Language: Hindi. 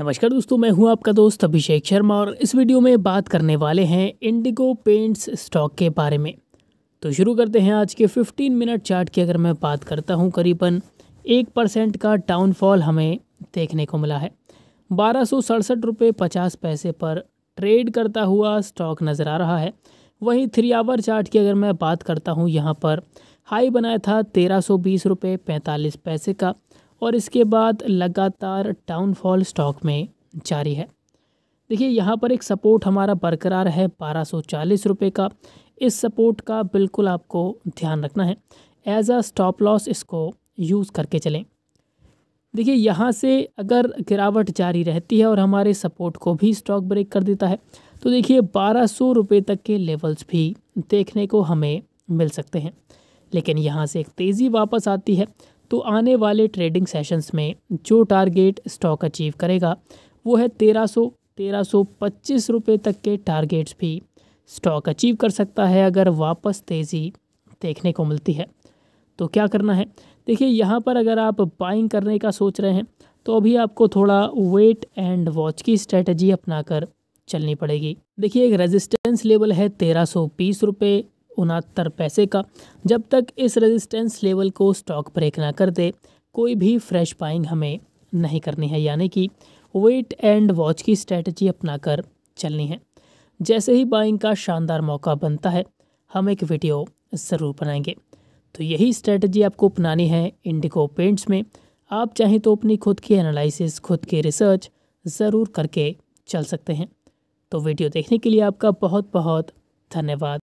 नमस्कार दोस्तों मैं हूं आपका दोस्त अभिषेक शर्मा और इस वीडियो में बात करने वाले हैं इंडिगो पेंट्स स्टॉक के बारे में तो शुरू करते हैं आज के 15 मिनट चार्ट की अगर मैं बात करता हूं करीबन एक परसेंट का डाउनफॉल हमें देखने को मिला है बारह सौ सड़सठ रुपये पचास पैसे पर ट्रेड करता हुआ स्टॉक नज़र आ रहा है वहीं थ्री आवर चार्ट की अगर मैं बात करता हूँ यहाँ पर हाई बनाया था तेरह सौ बीस रुपये पैंतालीस पैसे का और इसके बाद लगातार डाउनफॉल स्टॉक में जारी है देखिए यहाँ पर एक सपोर्ट हमारा बरकरार है बारह सौ चालीस रुपये का इस सपोर्ट का बिल्कुल आपको ध्यान रखना है एज आ स्टॉप लॉस इसको यूज़ करके चलें देखिए यहाँ से अगर गिरावट जारी रहती है और हमारे सपोर्ट को भी स्टॉक ब्रेक कर देता है तो देखिए बारह सौ रुपये तक के लेवल्स भी देखने को हमें मिल सकते हैं लेकिन यहाँ से एक तेज़ी वापस आती है तो आने वाले ट्रेडिंग सेशंस में जो टारगेट स्टॉक अचीव करेगा वो है तेरह सौ तेरह सौ पच्चीस रुपये तक के टारगेट्स भी स्टॉक अचीव कर सकता है अगर वापस तेज़ी देखने को मिलती है तो क्या करना है देखिए यहाँ पर अगर आप बाइंग करने का सोच रहे हैं तो अभी आपको थोड़ा वेट एंड वॉच की स्ट्रेटजी अपनाकर चलनी पड़ेगी देखिए एक रेजिस्टेंस लेवल है तेरह सौ बीस रुपये उनहत्तर पैसे का जब तक इस रेजिस्टेंस लेवल को स्टॉक ब्रेक ना कर दे कोई भी फ्रेश बाइंग हमें नहीं करनी है यानी कि वेट एंड वॉच की अपना अपनाकर चलनी है जैसे ही बाइंग का शानदार मौका बनता है हम एक वीडियो ज़रूर बनाएंगे तो यही स्ट्रेटजी आपको अपनानी है इंडिगो पेंट्स में आप चाहें तो अपनी खुद की एनालिसिस खुद की रिसर्च ज़रूर करके चल सकते हैं तो वीडियो देखने के लिए आपका बहुत बहुत धन्यवाद